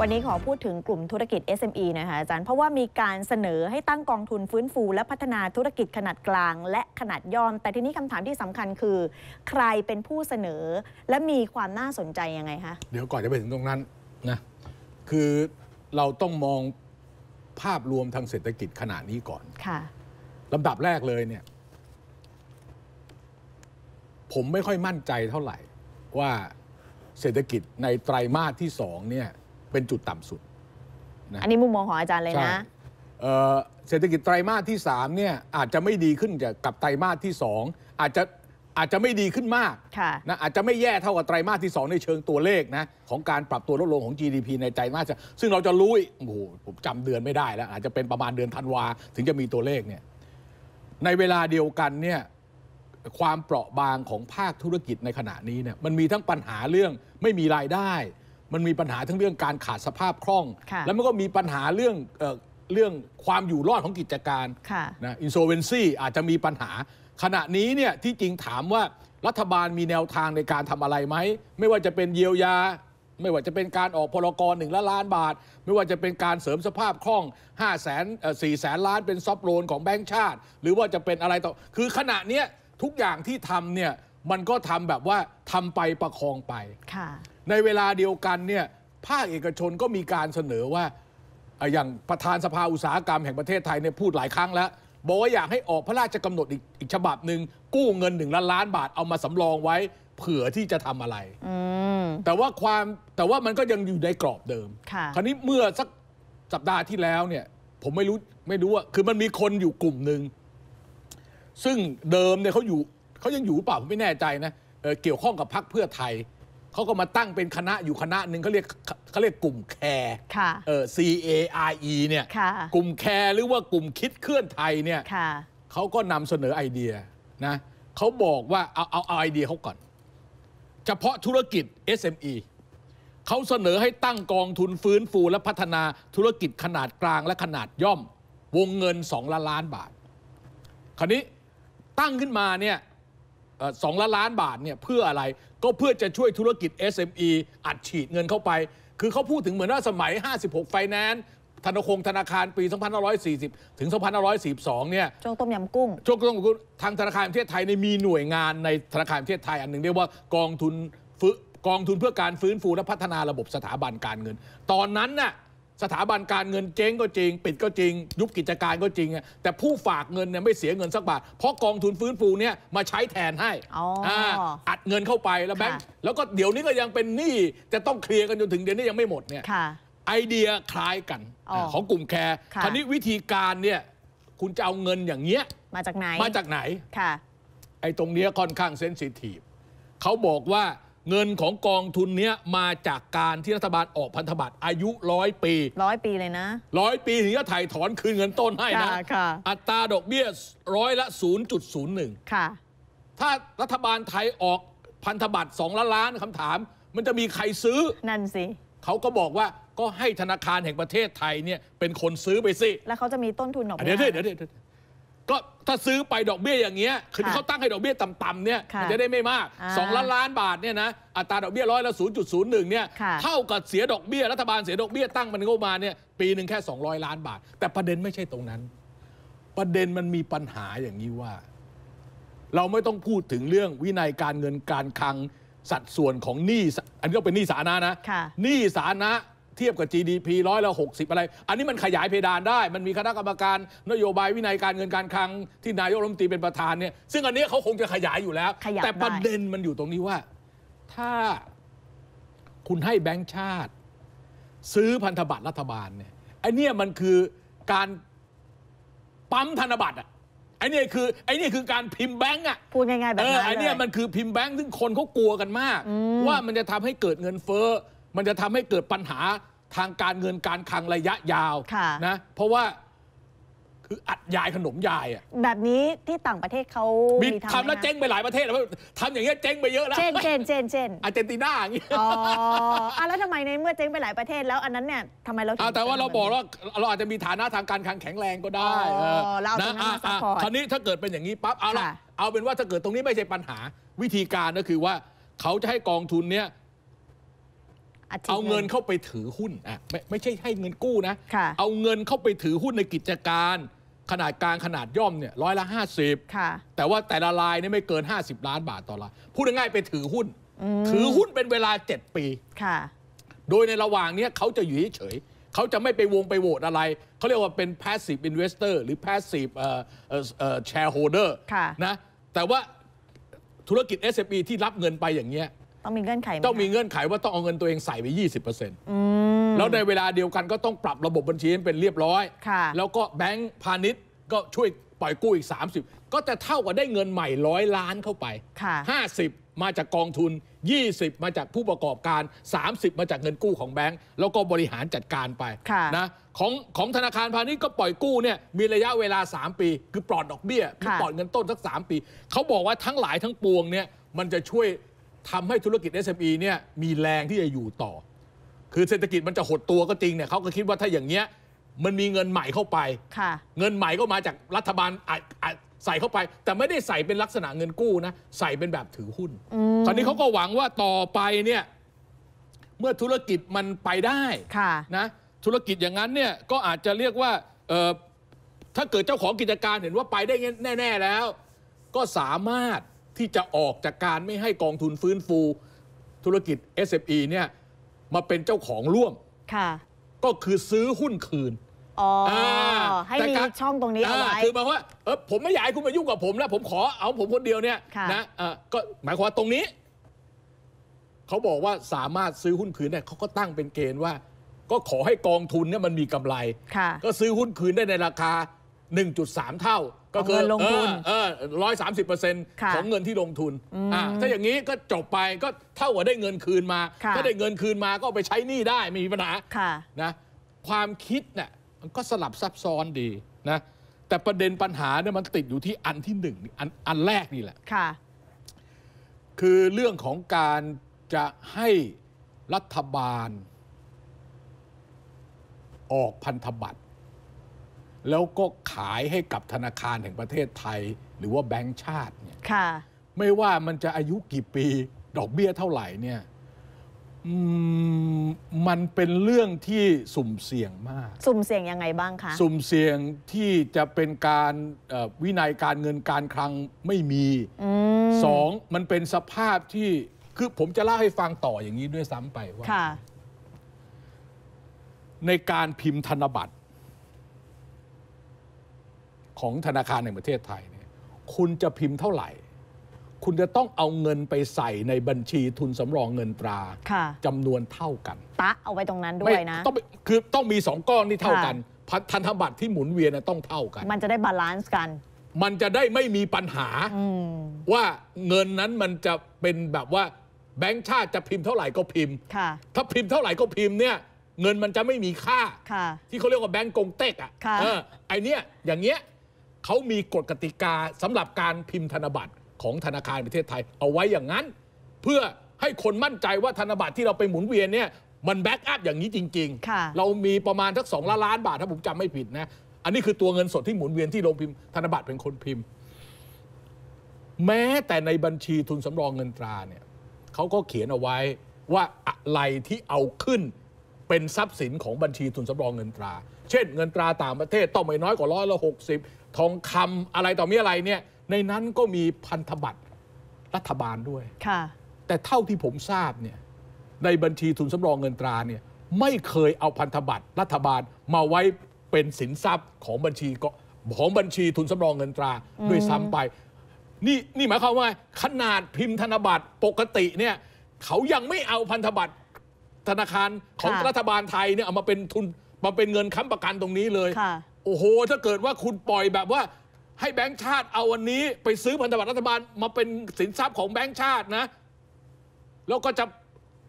วันนี้ขอพูดถึงกลุ่มธุรกิจ SME นะคะอาจารย์เพราะว่ามีการเสนอให้ตั้งกองทุนฟื้นฟู และพัฒนาธุรกิจขนาดกลาง และขนาดย่อม แต่ทีนี้คำถามที่สำคัญคือ ใครเป็นผู้เสนอและมีความน่าสนใจยังไงคะเดี๋ยวก่อนจะไปถึงตรงนั้นนะคือเราต้องมองภาพรวมทางเศรษฐกิจขนาดนี้ก่อน ค่ะลำดับแรกเลยเนี่ย ผมไม่ค่อยมั่นใจเท่าไหร่ ว่าเศรษฐกิจในไตรมาสที่สองเนี่ยเป็นจุดต่ำสุดนะอันนี้มุมมองของอาจารย์เลยนะ เศรษฐกิจไตรมาสที่3เนี่ยอาจจะไม่ดีขึ้นกับไตรมาสที่2อาจจะอาจจะไม่ดีขึ้นมากนะอาจจะไม่แย่เท่ากับไตรมาสที่2ในเชิงตัวเลขนะของการปรับตัวลดลงของ GDP ในไตรมาสซึ่งเราจะรู้โอ้โหผมจำเดือนไม่ได้แล้วอาจจะเป็นประมาณเดือนธันวาถึงจะมีตัวเลขเนี่ยในเวลาเดียวกันเนี่ยความเปราะบางของภาคธุรกิจในขณะนี้เนี่ยมันมีทั้งปัญหาเรื่องไม่มีรายได้มันมีปัญหาทั้งเรื่องการขาดสภาพคล่องแล้วมันก็มีปัญหาเรื่องเรื่องความอยู่รอดของกิจการนะอินโซเวนซี่อาจจะมีปัญหา ขณะนี้เนี่ยที่จริงถามว่ารัฐบาลมีแนวทางในการทำอะไรไหมไม่ว่าจะเป็นเยียวยา ไม่ว่าจะเป็นการออกพลกรหนึ่งลล้านบาท ไม่ว่าจะเป็นการเสริมสภาพคล่อง5้าแสนสี่แสนล้าน เป็นซอฟโลนของแบงก์ชาติ หรือว่าจะเป็นอะไรต่อ คือขณะนี้ทุกอย่างที่ทำเนี่ยมันก็ทำแบบว่าทำไปประคองไปค่ะในเวลาเดียวกันเนี่ย ภาคเอกชนก็มีการเสนอว่า อย่างประธานสภาอุตสาหกรรมแห่งประเทศไทยเนี่ยพูดหลายครั้งแล้ว บอกว่าอยากให้ออกพระราชกำหนดอีกอีกฉบับหนึ่งกู้เงินหนึ่งล้านล้านบาทเอามาสำรองไว้เผื่อที่จะทำอะไรแต่ว่าความแต่ว่ามันก็ยังอยู่ในกรอบเดิมคราวนี้เมื่อสักสัปดาห์ที่แล้วเนี่ย ผมไม่รู้ไม่รู้ว่าคือมันมีคนอยู่กลุ่มหนึ่งซึ่งเดิมเนี่ยเขาอยู่เขายังอยู่เปล่าผมไม่แน่ใจนะเเกี่ยวข้องกับพรรคเพื่อไทยเขาก็มาตั้งเป็นคณะอยู่คณะหนึ่งเขาเรียกเขาเรียกกลุ่มแคร์เออ C A R E เนี่ยกลุ่มแคร์หรือว่ากลุ่มคิดเคลื่อนไทยเนี่ยเขาก็นำเสนอไอเดียนะเขาบอกว่าเอาเอาเอาไอเดียเขาก่อน เฉพาะธุรกิจ SME เขาเสนอให้ตั้งกองทุนฟื้นฟูและพัฒนาธุรกิจขนาดกลางและขนาดย่อม วงเงินสองล้านล้านบาท คราวนี้ตั้งขึ้นมาเนี่ยสองล้านล้านบาทเนี่ยเพื่ออะไรก็เพื่อจะช่วยธุรกิจ SME อัดฉีดเงินเข้าไป คือเขาพูดถึงเหมือนว่า สมัย 56 ไฟแนนซ์ธนาคารธนาคารปี2540 ถึง2542เนี่ยช่วงต้มยำกุ้งช่วงต้มยำกุ้งทางธนาคารประเทศไทยในมีหน่วยงานในธนาคารประเทศไทยอันหนึ่งเรียกว่ากองทุนกองทุนเพื่อการฟื้นฟูและพัฒนาระบบสถาบันการเงิน ตอนนั้นน่ะสถาบันการเงินเจ๊งก็จริง ปิดก็จริง ยุบกิจการก็จริงแต่ผู้ฝากเงินเนี่ยไม่เสียเงินสักบาท เพราะกองทุนฟื้นฟูเนี่ย มาใช้แทนให้อัดเงินเข้าไปแล้วแบงค์แล้วก็เดี๋ยวนี้ก็ยังเป็นหนี้จะต้องเคลียร์กันจนถึงเดือนนี้ยังไม่หมดเนี่ยไอเดียคล้ายกัน ของกลุ่มแคร์ทีนี้วิธีการเนี่ย คุณจะเอาเงินอย่างเงี้ย มาจากไหนมาจากไหนค่ะ ไอตรงเนี้ยค่อนข้างเซนซิทีฟเขาบอกว่าเงินของกองทุนเนี้ยมาจากการที่รัฐบาลออกพันธบัตรอายุร้อยปีร้อยปีเลยนะร้อยปีถึงจะถ่ายถอนคืนเงินต้นให้นะอัตราดอกเบี้ยร้อยละ 0.01 ค่ะ ถ้ารัฐบาลไทยออกพันธบัตรสองล้านล้านคำถาม มันจะมีใครซื้อนั่นสิเขาก็บอกว่าก็ให้ธนาคารแห่งประเทศไทยเนี่ยเป็นคนซื้อไปสิแล้วเขาจะมีต้นทุนออกมาเดี๋ยวเดี๋ยวเดี๋ยวก็ถ้าซื้อไปดอกเบี้ยอย่างเงี้ยคือเขาตั้งให้ดอกเบี้ยต่ำๆเนี่ยมันจะได้ไม่มาก2ล้านล้านบาทเนี่ยนะอัตราดอกเบี้ยร้อยละ0.01เนี่ยเท่ากับเสียดอกเบี้ยรัฐบาลเสียดอกเบี้ยตั้งมันงบมาเนี่ยปีหนึ่งแค่ 200 ล้านบาท แต่ประเด็นไม่ใช่ตรงนั้น ประเด็นมันมีปัญหาอย่างนี้ว่า เราไม่ต้องพูดถึงเรื่องวินัยการเงินการคลังสัดส่วนของหนี้อันนี้ก็เป็นหนี้สาธารณะนะหนี้สาธารณะเทียบกับ GDP ร้อยละ60 อะไร อันนี้มันขยายเพดานได้ มันมีคณะกรรมการ นโยบาย วินัยการเงินการคลังที่นายกรัฐมนตรีเป็นประธานเนี่ยซึ่งอันนี้เขาคงจะขยายอยู่แล้วแต่ประเด็นมันอยู่ตรงนี้ว่า ถ้าคุณให้แบงก์ชาติ ซื้อพันธบัตรรัฐบาลเนี่ยไอเนี่ยมันคือการปั๊มธนบัตรอ่ะไอเนี่ยคือไอเนี่ยคือการพิมพ์แบงก์อ่ะพูดง่ายๆแบบเอนั้ไอเนี่ยมันคือพิมพ์แบงค์ซึ่งคนเขากลัวกันมาก ว่ามันจะทำให้เกิดเงินเฟ้อมันจะทำให้เกิดปัญหาทางการเงินการคลังระยะยาวะนะเพราะว่าคืออัดยายขนมยายอ่ะแบบนี้ที่ต่างประเทศเขาทำทำแล้วเจ๊งไปหลายประเทศแล้วทำอย่างเงี้ยเจ๊งไปเยอะแล้วเจ๊งเจ๊งเจ๊งเจนอาร์เจนตินาอย่างเงี้ยอ๋ออ่ะแล้วทำไมในเมื่อเจ๊งไปหลายประเทศ แล้วอันนั้นเนี่ยทำไมเราแต่ว่าเราบอกว่าเราอาจจะมีฐานะทางการคลังแข็งแรงก็ได้เราเอาตรงนั้นมาซัพพอร์ตคราวนี้ถ้าเกิดเป็นอย่างนี้ปั๊บเอาละเอาเป็นว่าถ้าเกิดตรงนี้ไม่ใช่ปัญหาวิธีการก็คือว่าเขาจะให้กองทุนเนี้ยเอาเงินเข้าไปถือหุ้นอ่ะไม่ไม่ใช่ให้เงินกู้นะ เอาเงินเข้าไปถือหุ้นในกิจการ ขนาดกลางขนาดย่อมเนี่ย ร้อยละห้าสิบแต่ว่าแต่ละรายนี่ไม่เกิน 50 ล้านบาทต่อรายพูดง่ายๆไปถือหุ้น ถือหุ้นเป็นเวลา 7 ปีค่ะ โดยในระหว่างนี้เขาจะอยู่เฉย เขาจะไม่ไปวงไปโหวตอะไร เขาเรียกว่าเป็น passive investor หรือ passive shareholder นะแต่ว่าธุรกิจ s อ e ที่รับเงินไปอย่างเงี้ยต้องมีเงื่อนไขต้องมีเงื่อนไขว่าต้องเอาเงินตัวเองใส่ไป20%แล้วในเวลาเดียวกันก็ต้องปรับระบบบัญชีให้เป็นเรียบร้อยแล้วก็แบงก์พาณิชย์ก็ช่วยปล่อยกู้อีก30 ก็จะเท่ากับได้เงินใหม่ร้อยล้านเข้าไป50 มาจากกองทุน 20 มาจากผู้ประกอบการ 30 มาจากเงินกู้ของแบงก์แล้วก็บริหารจัดการไปะนะของของธนาคารพาณิชย์ก็ปล่อยกู้เนี่ยมีระยะเวลา 3 ปี คือปลอดดอกเบี้ยปลอดเงินต้นสัก3ปี เขาบอกว่าทั้งหลายทั้งปวงเนี่ยมันจะช่วยทำให้ธุรกิจ SME เนี่ยมีแรงที่จะอยู่ต่อ คือ เศรษฐกิจมันจะหดตัวก็จริงเนี่ยเขาก็คิดว่าถ้าอย่างเงี้ย มันมีเงินใหม่เข้าไปค่ะ เงินใหม่ก็มาจากรัฐบาลใส่เข้าไป แต่ไม่ได้ใส่เป็นลักษณะเงินกู้นะใส่เป็นแบบถือหุ้นอคราวนี้เขาก็หวังว่าต่อไปเนี่ยเมื่อธุรกิจมันไปได้ค่ะนะธุรกิจอย่างนั้นเนี่ยก็อาจจะเรียกว่าเออถ้าเกิดเจ้าของกิจการเห็นว่าไปได้แน่ ๆแล้ว ก็สามารถที่จะออกจากการไม่ให้กองทุนฟื้นฟูธุรกิจ SME เนี่ย มาเป็นเจ้าของร่วมค่ะ ก็คือซื้อหุ้นคืนอ๋อให้มีช่องตรงนี้เอาไว้คือหมายว่าเออผมไม่อยากให้คุณมายุ่งกับผมแล้วผมขอเอาผมคนเดียวเนี่ยนะอก็หมายความว่าตรงนี้ เขาบอกว่าสามารถซื้อหุ้นคืนเนี่ยเขาก็ตั้งเป็นเกณฑ์ว่า ก็ขอให้กองทุนเนี่ยมันมีกำไรก็ซื้อหุ้นคืนได้ในราคา1.3 เท่าก็คือลงทุนร้อยสามสิบเปอร์เซ็นต์ของเงินที่ลงทุนถ้าอย่างนี้ก็จบไปก็เท่ากับได้เงินคืนมา ถ้าได้เงินคืนมาก็ไปใช้หนี้ได้ไม่มีปัญหาะนะความคิดเนี่ยมันก็สลับซับซ้อนดีนะแต่ประเด็นปัญหาเนี่ยมันติดอยู่ที่อันที่หนึ่งอันอันแรกนี่แหละค่ะคือเรื่องของการจะให้รัฐบาลออกพันธบัตรแล้วก็ขายให้กับธนาคารแห่งประเทศไทย หรือว่าแบงก์ชาติเนี่ยไม่ว่ามันจะอายุกี่ปีดอกเบี้ยเท่าไหร่เนี่ยมันเป็นเรื่องที่สุ่มเสี่ยงมาก สุ่มเสี่ยงยังไงบ้างคะสุ่มเสี่ยงที่จะเป็นการวินัยการเงินการคลังไม่มีอสองมันเป็นสภาพที่คือผมจะเล่าให้ฟังต่ออย่างนี้ด้วยซ้ำไปว่าในการพิมพ์ธนบัตรของธนาคารแห่งประเทศไทยเนี่ย คุณจะพิมพ์เท่าไหร่ คุณจะต้องเอาเงินไปใส่ในบัญชีทุนสำรองเงินตราจำนวนเท่ากัน ตะเอาไว้ตรงนั้นด้วยนะ ต้องคือต้องมีสองก้อนนี่เท่ากันพันธบัตรที่หมุนเวียนต้องเท่ากัน มันจะได้บาลานซ์กัน มันจะได้ไม่มีปัญหาว่าเงินนั้นมันจะเป็นแบบว่า แบงค์ชาติจะพิมพ์เท่าไหร่ก็พิมพ์ถ้าพิมพ์เท่าไหร่ก็พิมพ์เนี่ย เงินมันจะไม่มีค่าที่เขาเรียกว่าแบงก์กงเต็กอ่ะไอเนี้ยอย่างเงี้ยเขามีกฎกติกาสำหรับการพิมพ์ธนบัตรของธนาคารประเทศไทย เอาไว้อย่างนั้น เพื่อให้คนมั่นใจว่าธนบัตรที่เราไปหมุนเวียนเนี่ยมันแบ็กอัพอย่างนี้จริงๆ เรามีประมาณทักสองล้านล้านบาทถ้าผมจำไม่ผิดนะอันนี้คือตัวเงินสดที่หมุนเวียนที่ลงพิมพ์ธนบัตรเป็นคนพิมพ์ แม้แต่ในบัญชีทุนสำรองเงินตราเนี่ยเขาก็เขียนเอาไว้ว่าอะไรที่เอาขึ้น เป็นทรัพย์สินของบัญชีทุนสำรองเงินตราเช่นเงินตราต่างประเทศต้องไม่น้อยกว่าร้อยละหกสิบทองคำอะไรต่อมีอะไรเนี่ยในนั้นก็มีพันธบัตรรัฐบาลด้วยค่ะแต่เท่าที่ผมทราบเนี่ยในบัญชีทุนสำรองเงินตราเนี่ยไม่เคยเอาพันธบัตรรัฐบาลมาไว้เป็นสินทรัพย์ของบัญชีก็ของบัญชีทุนสำรองเงินตราด้วยซ้ำไปนี่นี่หมายความว่าขนาดพิมพ์ธนบัตรปกติเนี่ยเขายังไม่เอาพันธบัตรธนาคารของรัฐบาลไทยเนี่ยเอามาเป็นทุนมาเป็นเงินค้ำประกันตรงนี้เลยโอ้โห ถ้าเกิดว่าคุณปล่อยแบบว่าให้แบงค์ชาติเอาวันนี้ ไปซื้อพันธบัตรรัฐบาล มาเป็นสินทรัพย์ของแบงค์ชาตินะ แล้วก็จะ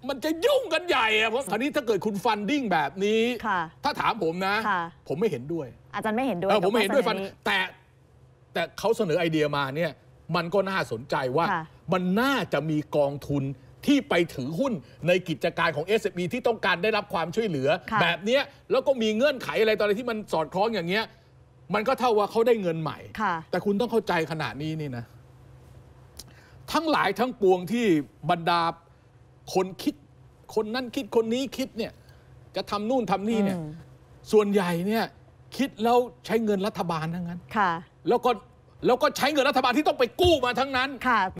มันจะยุ่งกันใหญ่อะเพราะคราวนี้ถ้าเกิดคุณฟันดิ้งแบบนี้ค่ะถ้าถามผมนะะผมไม่เห็นด้วย อาจารย์ไม่เห็นด้วยผมไม่เห็นด้วยฟันแต่แต่เขาเสนอไอเดียมาเนี่ย มันก็น่าสนใจว่า มันน่าจะมีกองทุนที่ไปถือหุ้นในกิจการของ s อ e ที่ต้องการได้รับความช่วยเหลือ แบบเนี้ย แล้วก็มีเงื่อนไขอะไรตอนไรที่มันสอดคล้องอย่างเงี้ย มันก็เท่าว่าเขาได้เงินใหม่แต่คุณต้องเข้าใจขนาดนี้นี่นะ ทั้งหลายทั้งปวงที่บรรดาคนคิดคนนั้นคิดคนนี้คิดเนี่ย จะทำนู่นทำนี่เนี่ย ส่วนใหญ่เนี่ยคิดแล้วใช้เงินรัฐบาลทั้งนั้นแล้วก็แล้วก็ใช้เงินรัฐบาลที่ต้องไปกู้มาทั้งนั้นค่ะ